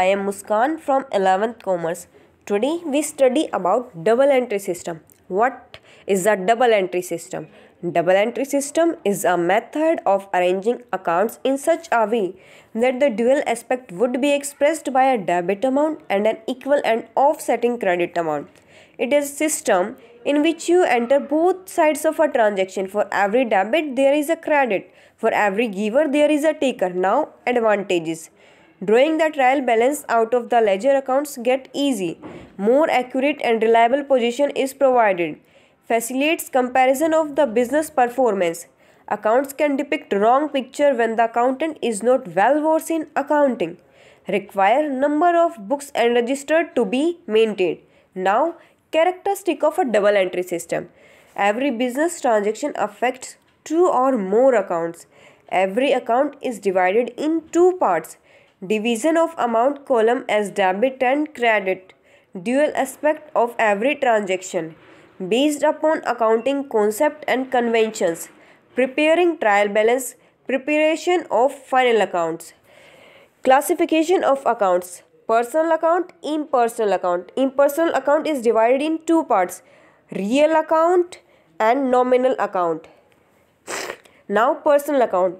I am Muskan from 11th Commerce. Today we study about double entry system. What is a double entry system? Double entry system is a method of arranging accounts in such a way that the dual aspect would be expressed by a debit amount and an equal and offsetting credit amount. It is a system in which you enter both sides of a transaction. For every debit there is a credit. For every giver there is a taker. Now advantages. Drawing the trial balance out of the ledger accounts get easy. More accurate and reliable position is provided. Facilitates comparison of the business performance. Accounts can depict wrong picture when the accountant is not well versed in accounting. Require number of books and registered to be maintained. Now, characteristic of a double entry system. Every business transaction affects two or more accounts. Every account is divided in two parts Division of amount column as debit and credit. Dual aspect of every transaction. Based upon accounting concept and conventions. Preparing trial balance. Preparation of final accounts. Classification of accounts. Personal account, impersonal account. Impersonal account is divided in two parts. Real account and nominal account. Now personal account.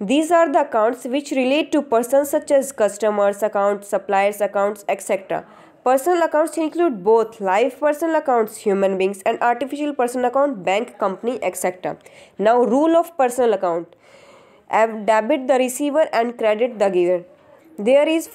These are the accounts which relate to persons such as customers accounts, suppliers accounts, etc. Personal accounts include both live personal accounts, human beings and artificial personal account, bank, company, etc. Now rule of personal account. Debit the receiver and credit the giver. There is